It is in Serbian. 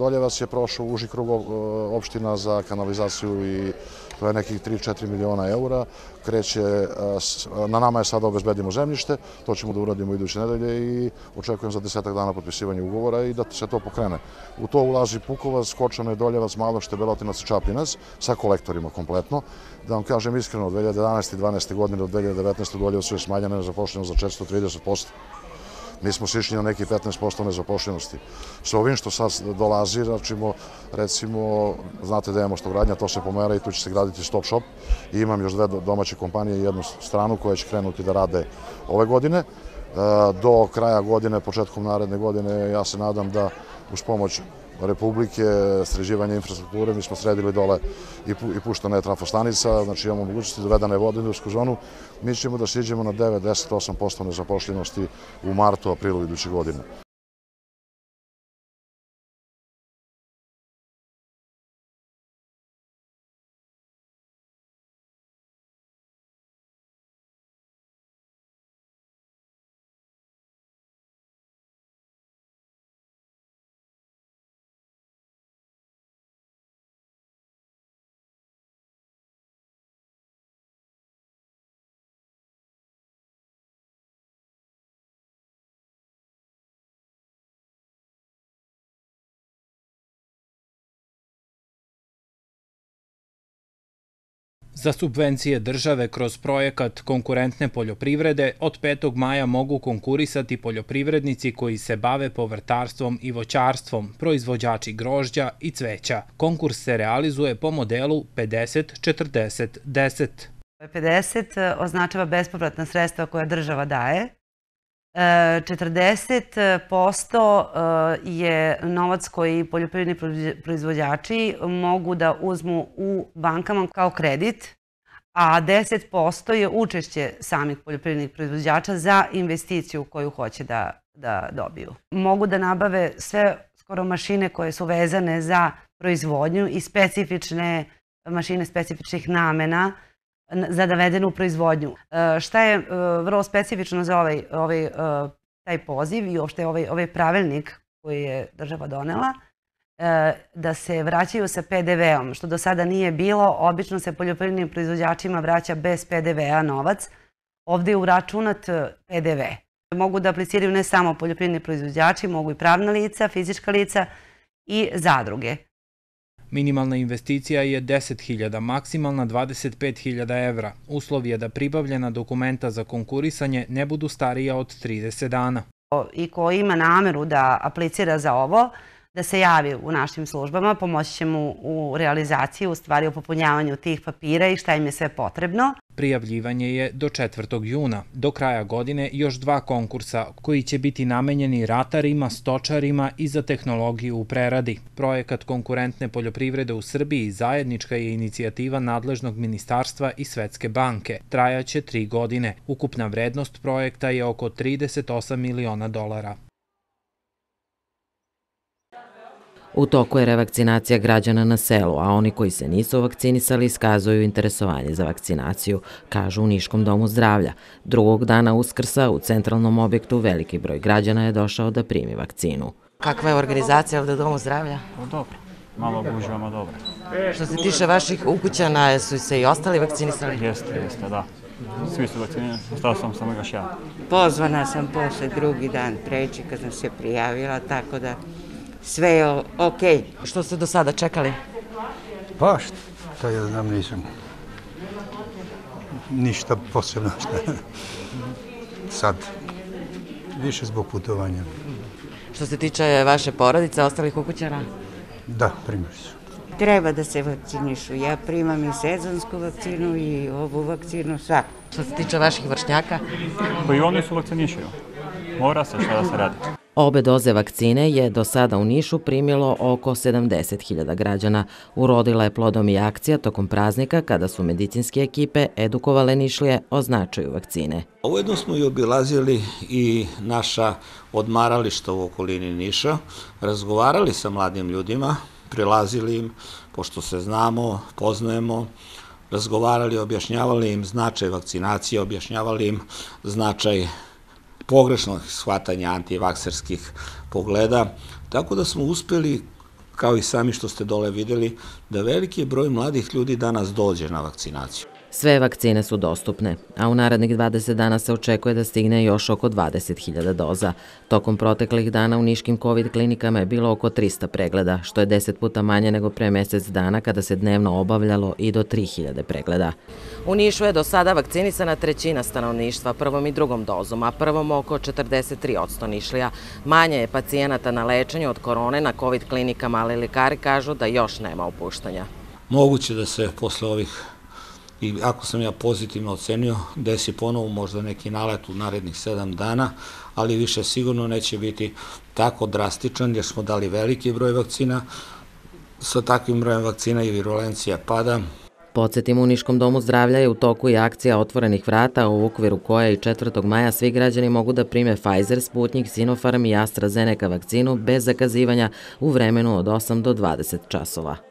Doljevac je prošao uži krug opština za kanalizaciju i to je nekih 3-4 miliona eura. Kreće, e, na nama je sada obezbedimo zemljište, to ćemo da uradimo iduće nedelje i očekujem za desetak dana potpisivanje ugovora i da se to pokrene. U to ulazi Pukovac, Kočano je Doljevac, Malošte, Belotinac i Čapinac sa kolektorima kompletno. Da vam kažem iskreno, od 2011. i 2012. godine do 2019. Doljevac je za nezapošljenost za 430% mi smo sišli na neki 15% nezapošljenosti. Sa ovim što sad dolazi, recimo, znate da imamo stogradnja, to se pomera i tu će se graditi stop shop. I imam još dve domaće kompanije i jednu stranu koja će krenuti da rade ove godine. E, do kraja godine, početkom naredne godine, ja se nadam da uz pomoć Republike, sređivanje infrastrukture, mi smo sredili dole i, pu, i je trafostanica, znači imamo mogućnosti dovedane da vode u zonu. Mi ćemo da siđemo na 98% nezapošljenosti u martu, aprilu iduće godine. Za subvencije države kroz projekat konkurentne poljoprivrede od 5. maja mogu konkurisati poljoprivrednici koji se bave povrtarstvom i voćarstvom, proizvođači grožđa i cveća. Konkurs se realizuje po modelu 50-40-10. 50 označava bespovratna sredstva koja država daje 40% eh, je novac koji poljoprivredni proizvođači mogu da uzmu u bankama kao kredit, a 10% je učešće samih poljoprivrednih proizvođača za investiciju koju hoće da, da dobiju. Mogu da nabave sve skoro mašine koje su vezane za proizvodnju i specifične mašine specifičnih namena, za navedenu proizvodnju. E, šta je e, vrlo specifično za ovaj, ovaj e, taj poziv i uopšte ovaj, ovaj pravilnik koji je država donela, da se vraćaju sa PDV-om, što do sada nije bilo. Obično se poljoprivrednim proizvođačima vraća bez PDV-a novac. Ovde je uračunat PDV. Mogu da apliciraju ne samo poljoprivredni proizvođači, mogu i pravna lica, fizička lica i zadruge. Minimalna investicija je 10.000, maksimalna 25.000 evra. Uslov je da pribavljena dokumenta za konkurisanje ne budu starija od 30 dana. I ko ima nameru da aplicira za ovo, da se javi u našim službama, pomoći će mu u realizaciji, u stvari u popunjavanju tih papira i šta im je sve potrebno. Prijavljivanje je do 4. juna. Do kraja godine još dva konkursa koji će biti namenjeni ratarima, stočarima i za tehnologiju u preradi. Projekat konkurentne poljoprivrede u Srbiji zajednička je inicijativa nadležnog ministarstva i Svetske banke. Trajaće tri godine. Ukupna vrednost projekta je oko 38 miliona dolara. U toku je revakcinacija građana na selu, a oni koji se nisu vakcinisali iskazuju interesovanje za vakcinaciju, kažu u Niškom domu zdravlja. Drugog dana uskrsa u centralnom objektu veliki broj građana je došao da primi vakcinu. Kakva je organizacija ovde u domu zdravlja? Dobro, malo gužvamo dobro. Što se tiše vaših ukućana, su se i ostali vakcinisali? Jeste, jeste, da. Svi su vakcinirani, ostao sam samo još ja. Pozvana sam posle drugi dan, treći kad sam se prijavila, tako da sve je okej. Okay. Što ste do sada čekali? Pa, To ja znam, nisam ništa posebno šta. Sad, više zbog putovanja. Što se tiče vaše porodice, ostalih ukućana? Da, primili su. Treba da se vakcinišu. Ja primam i sezonsku vakcinu i ovu vakcinu, svaku. Što se tiče vaših vršnjaka? Pa i oni su vakcinišaju. Mora se šta da se radi. Obe doze vakcine je do sada u Nišu primilo oko 70.000 građana. Urodila je plodom i akcija tokom praznika kada su medicinske ekipe edukovale Nišlije o značaju vakcine. Ujedno smo i obilazili i naša odmarališta u okolini Niša, razgovarali sa mladim ljudima, prilazili im, pošto se znamo, poznajemo, razgovarali, objašnjavali im značaj vakcinacije, objašnjavali im značaj pogrešnog shvatanja antivakserskih pogleda, tako da smo uspeli kao i sami što ste dole videli, da veliki broj mladih ljudi danas dođe na vakcinaciju. Sve vakcine su dostupne, a u narednih 20 dana se očekuje da stigne još oko 20.000 doza. Tokom proteklih dana u niškim COVID klinikama je bilo oko 300 pregleda, što je 10 puta manje nego pre mesec dana kada se dnevno obavljalo i do 3.000 pregleda. U Nišu je do sada vakcinisana trećina stanovništva prvom i drugom dozom, a prvom oko 43% Nišlija. Manje je pacijenata na lečenju od korone na COVID klinikama, ali lekari kažu da još nema opuštanja. Moguće da se posle ovih i ako sam ja pozitivno ocenio, desi ponovo možda neki nalet u narednih sedam dana, ali više sigurno neće biti tako drastičan jer smo dali veliki broj vakcina, sa takvim brojem vakcina i virulencija pada. Podsjetim, u Niškom domu zdravlja je u toku i akcija otvorenih vrata u okviru koje i 4. maja svi građani mogu da prime Pfizer, Sputnik, Sinopharm i AstraZeneca vakcinu bez zakazivanja u vremenu od 8 do 20 časova.